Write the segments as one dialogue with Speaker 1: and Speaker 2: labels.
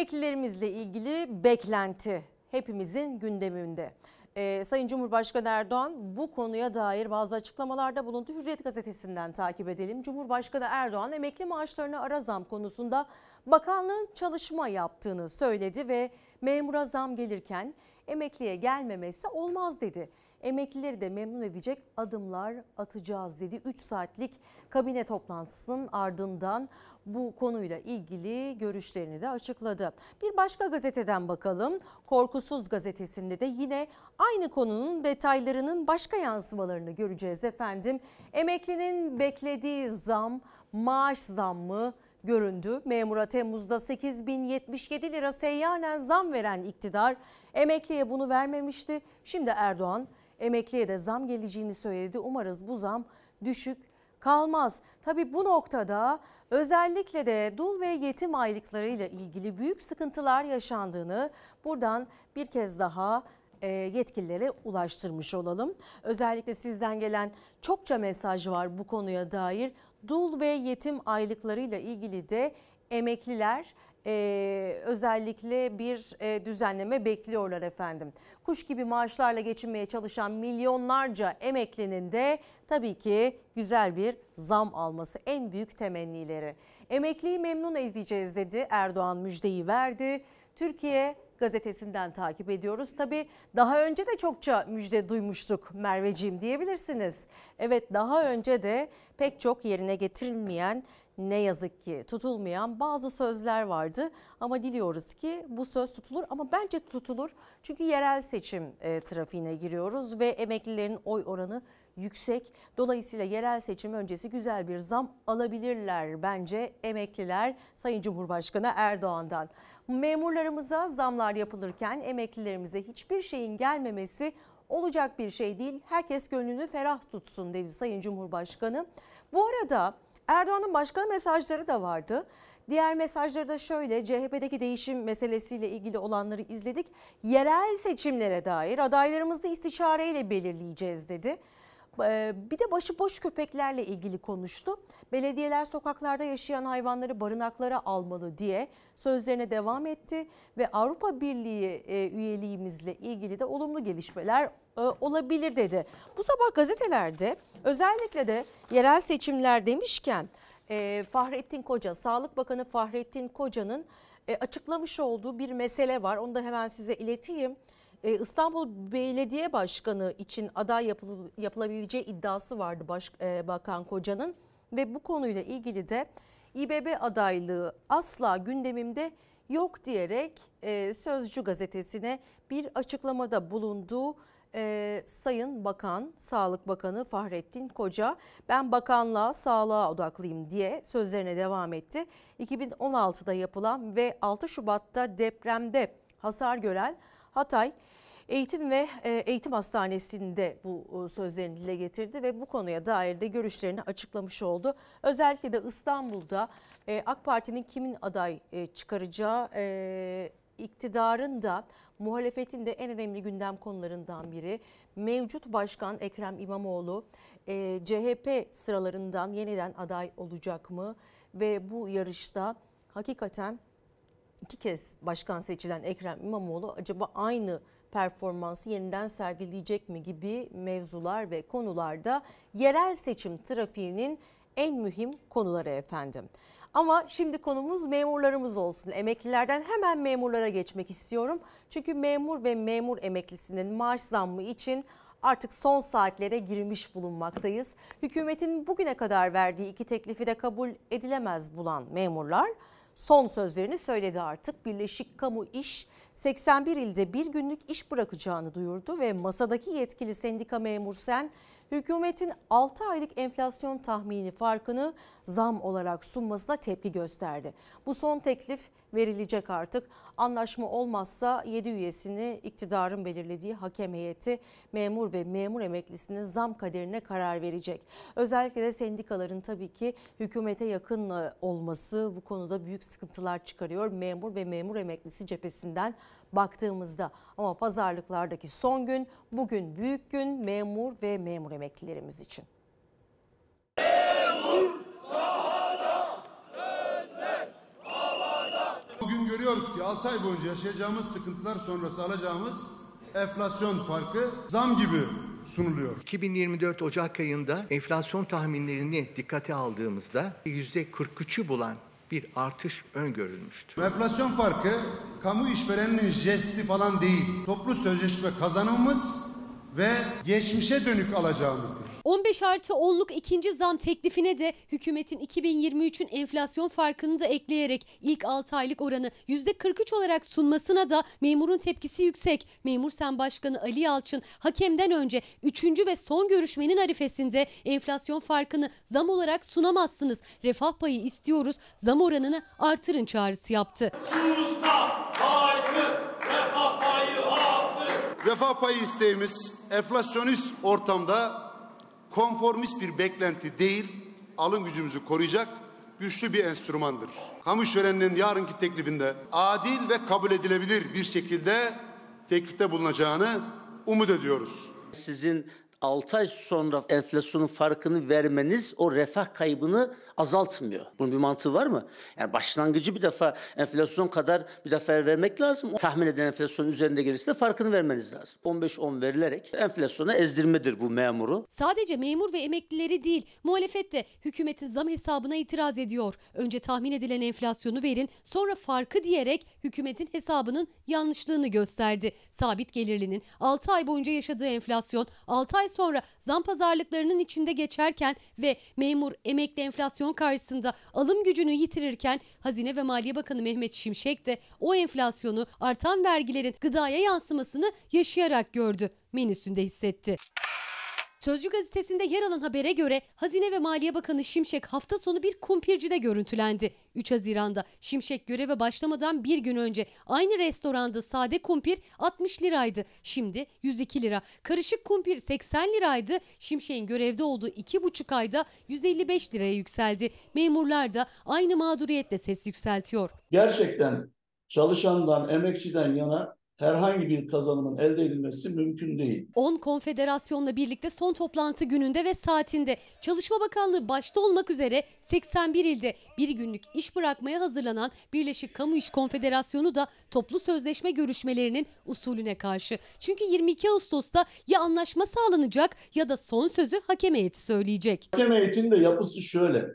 Speaker 1: Emeklilerimizle ilgili beklenti hepimizin gündeminde. Ee, Sayın Cumhurbaşkanı Erdoğan bu konuya dair bazı açıklamalarda bulundu. Hürriyet gazetesinden takip edelim. Cumhurbaşkanı Erdoğan emekli maaşlarına ara zam konusunda bakanlığın çalışma yaptığını söyledi ve memura zam gelirken emekliye gelmemesi olmaz dedi emeklileri de memnun edecek adımlar atacağız dedi. 3 saatlik kabine toplantısının ardından bu konuyla ilgili görüşlerini de açıkladı. Bir başka gazeteden bakalım. Korkusuz gazetesinde de yine aynı konunun detaylarının başka yansımalarını göreceğiz efendim. Emeklinin beklediği zam, maaş zammı göründü. Memura Temmuz'da 8077 lira seyyanen zam veren iktidar emekliye bunu vermemişti. Şimdi Erdoğan Emekliye de zam geleceğini söyledi. Umarız bu zam düşük kalmaz. Tabi bu noktada özellikle de dul ve yetim aylıklarıyla ilgili büyük sıkıntılar yaşandığını buradan bir kez daha e, yetkililere ulaştırmış olalım. Özellikle sizden gelen çokça mesaj var bu konuya dair. Dul ve yetim aylıklarıyla ilgili de emekliler e, özellikle bir e, düzenleme bekliyorlar efendim. Kuş gibi maaşlarla geçinmeye çalışan milyonlarca emeklinin de tabii ki güzel bir zam alması en büyük temennileri. Emekliyi memnun edeceğiz dedi Erdoğan müjdeyi verdi. Türkiye gazetesinden takip ediyoruz. Tabi daha önce de çokça müjde duymuştuk Merveciğim diyebilirsiniz. Evet daha önce de pek çok yerine getirilmeyen ne yazık ki tutulmayan bazı sözler vardı ama diliyoruz ki bu söz tutulur ama bence tutulur. Çünkü yerel seçim e, trafiğine giriyoruz ve emeklilerin oy oranı yüksek. Dolayısıyla yerel seçim öncesi güzel bir zam alabilirler bence emekliler Sayın Cumhurbaşkanı Erdoğan'dan. Memurlarımıza zamlar yapılırken emeklilerimize hiçbir şeyin gelmemesi olacak bir şey değil. Herkes gönlünü ferah tutsun dedi Sayın Cumhurbaşkanı. Bu arada Erdoğan'ın başka mesajları da vardı. Diğer mesajları da şöyle CHP'deki değişim meselesiyle ilgili olanları izledik. Yerel seçimlere dair adaylarımızı istişareyle belirleyeceğiz dedi. Ee, bir de başıboş köpeklerle ilgili konuştu. Belediyeler sokaklarda yaşayan hayvanları barınaklara almalı diye sözlerine devam etti ve Avrupa Birliği e, üyeliğimizle ilgili de olumlu gelişmeler e, olabilir dedi. Bu sabah gazetelerde özellikle de yerel seçimler demişken e, Fahrettin Koca, Sağlık Bakanı Fahrettin Koca'nın açıklamış olduğu bir mesele var. Onu da hemen size ileteyim. E, İstanbul Belediye Başkanı için aday yapılabileceği iddiası vardı baş, e, Bakan Koca'nın ve bu konuyla ilgili de İBB adaylığı asla gündemimde yok diyerek e, Sözcü gazetesine bir açıklamada bulunduğu Sayın Bakan, Sağlık Bakanı Fahrettin Koca ben bakanlığa sağlığa odaklıyım diye sözlerine devam etti. 2016'da yapılan ve 6 Şubat'ta depremde hasar gören Hatay Eğitim ve e, Eğitim Hastanesi'nde bu e, sözlerini dile getirdi ve bu konuya dair de görüşlerini açıklamış oldu. Özellikle de İstanbul'da e, AK Parti'nin kimin aday çıkaracağı iktidarın da muhalefetin de en önemli gündem konularından biri. Mevcut Başkan Ekrem İmamoğlu CHP sıralarından yeniden aday olacak mı? Ve bu yarışta hakikaten iki kez başkan seçilen Ekrem İmamoğlu acaba aynı performansı yeniden sergileyecek mi gibi mevzular ve konularda yerel seçim trafiğinin en mühim konuları efendim. Ama şimdi konumuz memurlarımız olsun. Emeklilerden hemen memurlara geçmek istiyorum. Çünkü memur ve memur emeklisinin maaş zammı için artık son saatlere girmiş bulunmaktayız. Hükümetin bugüne kadar verdiği iki teklifi de kabul edilemez bulan memurlar son sözlerini söyledi artık. Birleşik Kamu İş 81 ilde bir günlük iş bırakacağını duyurdu ve masadaki yetkili sendika memur Sen hükümetin 6 aylık enflasyon tahmini farkını zam olarak sunmasına tepki gösterdi. Bu son teklif verilecek artık. Anlaşma olmazsa 7 üyesini iktidarın belirlediği hakem heyeti memur ve memur emeklisinin zam kaderine karar verecek. Özellikle de sendikaların tabii ki hükümete yakın e, olması bu konuda büyük sıkıntılar çıkarıyor. Memur ve memur emeklisi cephesinden baktığımızda ama pazarlıklardaki son gün bugün büyük gün memur ve memur emeklilerimiz için. biliyoruz ki 6 ay boyunca yaşayacağımız sıkıntılar sonrası alacağımız enflasyon farkı zam gibi
Speaker 2: sunuluyor. 2024 Ocak ayında enflasyon tahminlerini dikkate
Speaker 1: aldığımızda %43'ü bulan bir artış öngörülmüştü. Enflasyon farkı kamu işvereninin jesti falan değil. Toplu sözleşme kazanımımız ve geçmişe dönük alacağımızdır.
Speaker 2: 15 artı 10'luk ikinci zam teklifine de hükümetin 2023'ün enflasyon farkını da ekleyerek ilk 6 aylık oranı %43 olarak sunmasına da memurun tepkisi yüksek. Memur Sen Başkanı Ali Yalçın hakemden önce 3. ve son görüşmenin arifesinde enflasyon farkını zam olarak sunamazsınız. Refah payı istiyoruz zam oranını artırın çağrısı yaptı. Sus,
Speaker 1: Refah payı isteğimiz enflasyonist ortamda konformist bir beklenti değil, alım gücümüzü koruyacak güçlü bir enstrümandır. Kamu işvereninin yarınki teklifinde adil ve kabul edilebilir bir şekilde teklifte bulunacağını umut ediyoruz. Sizin 6 ay sonra enflasyonun farkını vermeniz o refah kaybını azaltmıyor. Bunun bir mantığı var mı? Yani başlangıcı bir defa enflasyon kadar bir defa vermek lazım. Tahmin eden enflasyon üzerinde gelirse de farkını vermeniz lazım. 15-10 verilerek enflasyona ezdirmedir bu memuru.
Speaker 2: Sadece memur ve emeklileri değil, muhalefet de hükümetin zam hesabına itiraz ediyor. Önce tahmin edilen enflasyonu verin, sonra farkı diyerek hükümetin hesabının yanlışlığını gösterdi. Sabit gelirlinin 6 ay boyunca yaşadığı enflasyon 6 ay sonra zam pazarlıklarının içinde geçerken ve memur emekli enflasyon karşısında alım gücünü yitirirken Hazine ve Maliye Bakanı Mehmet Şimşek de o enflasyonu artan vergilerin gıdaya yansımasını yaşayarak gördü. Menüsünde hissetti. Sözcü gazetesinde yer alan habere göre Hazine ve Maliye Bakanı Şimşek hafta sonu bir kumpircide görüntülendi. 3 Haziran'da Şimşek göreve başlamadan bir gün önce aynı restoranda sade kumpir 60 liraydı. Şimdi 102 lira. Karışık kumpir 80 liraydı. Şimşek'in görevde olduğu 2,5 ayda 155 liraya yükseldi. Memurlar da aynı mağduriyetle ses yükseltiyor. Gerçekten
Speaker 1: çalışandan, emekçiden yana herhangi bir kazanımın elde edilmesi mümkün değil.
Speaker 2: 10 konfederasyonla birlikte son toplantı gününde ve saatinde Çalışma Bakanlığı başta olmak üzere 81 ilde bir günlük iş bırakmaya hazırlanan Birleşik Kamu İş Konfederasyonu da toplu sözleşme görüşmelerinin usulüne karşı. Çünkü 22 Ağustos'ta ya anlaşma sağlanacak ya da son sözü hakem heyeti söyleyecek. Hakem heyetinin
Speaker 1: de yapısı şöyle.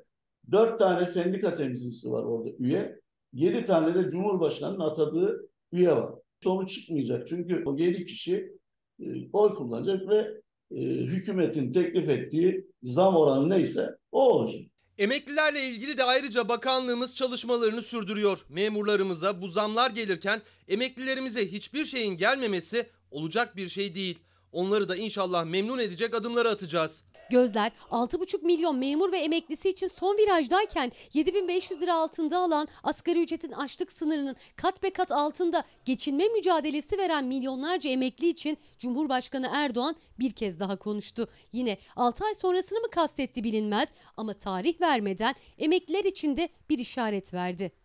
Speaker 1: 4 tane sendika temsilcisi var orada üye. 7 tane de Cumhurbaşkanı'nın atadığı üye var soru çıkmayacak. Çünkü o 7 kişi e, oy kullanacak ve e, hükümetin teklif ettiği zam oranı neyse
Speaker 2: o olacak. Emeklilerle ilgili de ayrıca bakanlığımız çalışmalarını sürdürüyor. Memurlarımıza bu zamlar gelirken emeklilerimize hiçbir şeyin gelmemesi olacak bir şey değil. Onları da inşallah memnun edecek adımları atacağız. Gözler 6,5 milyon memur ve emeklisi için son virajdayken 7500 lira altında alan asgari ücretin açlık sınırının kat be kat altında geçinme mücadelesi veren milyonlarca emekli için Cumhurbaşkanı Erdoğan bir kez daha konuştu. Yine 6 ay sonrasını mı kastetti bilinmez ama tarih vermeden emekliler için de bir işaret verdi.